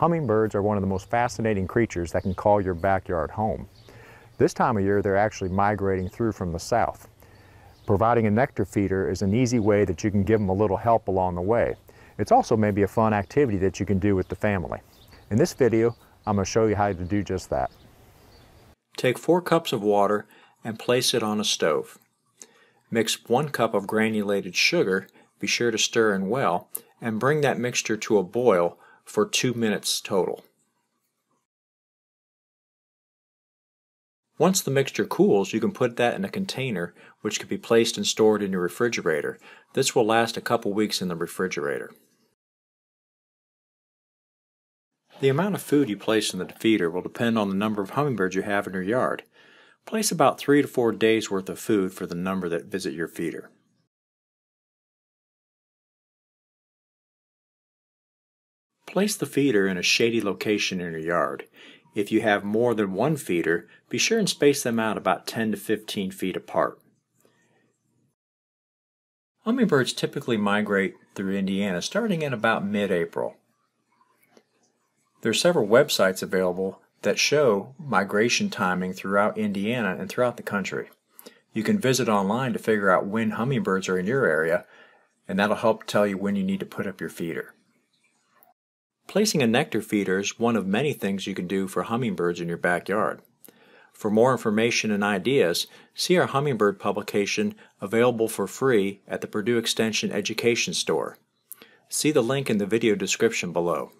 Hummingbirds are one of the most fascinating creatures that can call your backyard home. This time of year, they're actually migrating through from the south. Providing a nectar feeder is an easy way that you can give them a little help along the way. It's also maybe a fun activity that you can do with the family. In this video, I'm going to show you how to do just that. Take four cups of water and place it on a stove. Mix one cup of granulated sugar, be sure to stir in well, and bring that mixture to a boil for two minutes total. Once the mixture cools, you can put that in a container which can be placed and stored in your refrigerator. This will last a couple weeks in the refrigerator. The amount of food you place in the feeder will depend on the number of hummingbirds you have in your yard. Place about three to four days worth of food for the number that visit your feeder. Place the feeder in a shady location in your yard. If you have more than one feeder, be sure and space them out about 10 to 15 feet apart. Hummingbirds typically migrate through Indiana starting in about mid-April. There are several websites available that show migration timing throughout Indiana and throughout the country. You can visit online to figure out when hummingbirds are in your area, and that'll help tell you when you need to put up your feeder. Placing a nectar feeder is one of many things you can do for hummingbirds in your backyard. For more information and ideas, see our hummingbird publication available for free at the Purdue Extension Education Store. See the link in the video description below.